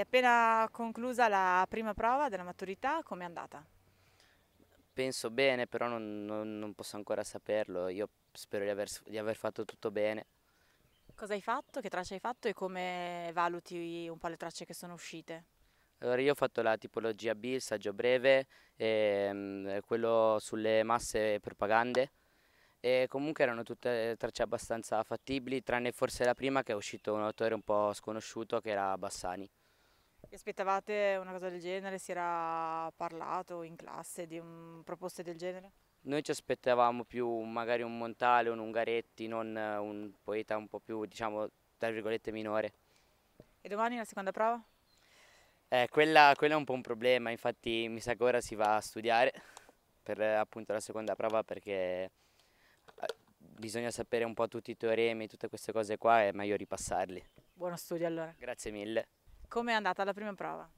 Si è appena conclusa la prima prova della maturità, com'è andata? Penso bene, però non, non, non, posso ancora saperlo, io spero di aver, di aver fatto tutto bene. Cosa hai fatto, che tracce hai fatto e come valuti un po' le tracce che sono uscite? Allora io ho fatto la tipologia B, il saggio breve, e, ehm, quello sulle masse propagande e comunque erano tutte tracce abbastanza fattibili, tranne forse la prima che è uscito un autore un po' sconosciuto che era Bassani. Vi aspettavate una cosa del genere? Si era parlato in classe di un... proposte del genere? Noi ci aspettavamo più magari un Montale, un Ungaretti, non eh, un poeta un po' più, diciamo, tra virgolette minore. E domani la seconda prova? Eh, quella, quella è un po' un problema, infatti mi sa che ora si va a studiare per eh, appunto la seconda prova perché eh, bisogna sapere un po' tutti i teoremi, tutte queste cose qua, è meglio ripassarli. Buono studio allora. Grazie mille. Come è andata la prima prova?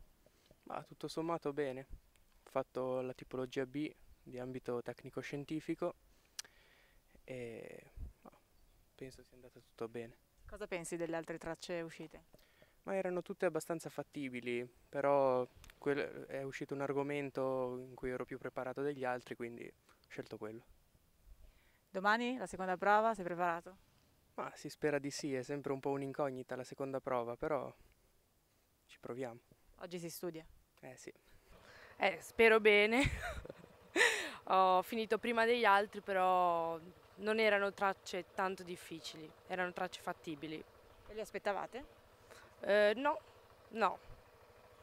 Ma tutto sommato bene. Ho fatto la tipologia B di ambito tecnico-scientifico e no, boh, penso sia andata tutto bene. Cosa pensi delle altre tracce uscite? Ma erano tutte abbastanza fattibili, però è uscito un argomento in cui ero più preparato degli altri, quindi ho scelto quello. Domani la seconda prova, sei preparato? Ma si spera di sì, è sempre un po' un'incognita la seconda prova, però ci proviamo. Oggi si studia? Eh sì. Eh, spero bene. Ho finito prima degli altri, però non erano tracce tanto difficili, erano tracce fattibili. E le aspettavate? Eh, no, no,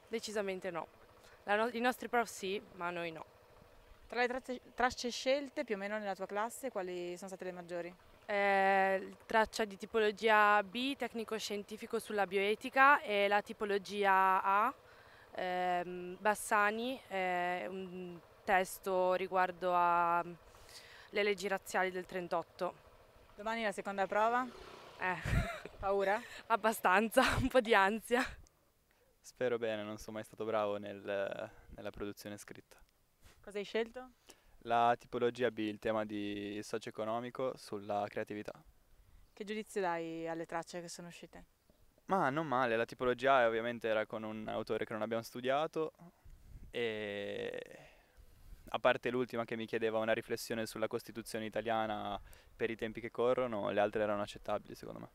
decisamente no. No I nostri prof sì, ma noi no. Tra le tracce scelte, più o meno nella tua classe, quali sono state le maggiori? eh, traccia di tipologia B, tecnico-scientifico sulla bioetica e la tipologia A, ehm, eh, Bassani, un testo riguardo alle mm, leggi razziali del 38. Domani la seconda prova? Eh. Paura? Abbastanza, un po' di ansia. Spero bene, non sono mai stato bravo nel, nella produzione scritta. Cosa hai scelto? la tipologia B, il tema di socio-economico sulla creatività. Che giudizio dai alle tracce che sono uscite? Ma non male, la tipologia ovviamente era con un autore che non abbiamo studiato e a parte l'ultima che mi chiedeva una riflessione sulla Costituzione italiana per i tempi che corrono, le altre erano accettabili secondo me.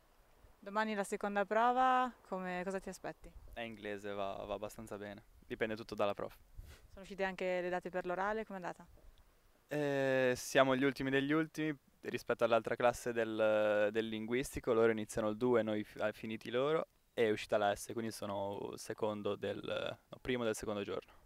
Domani la seconda prova, come, cosa ti aspetti? È inglese, va, va abbastanza bene, dipende tutto dalla prof. Sono uscite anche le date per l'orale, com'è andata? Eh, siamo gli ultimi degli ultimi rispetto all'altra classe del, del linguistico, loro iniziano il 2, noi finiti loro, e è uscita la S, quindi sono secondo del, no, primo del secondo giorno.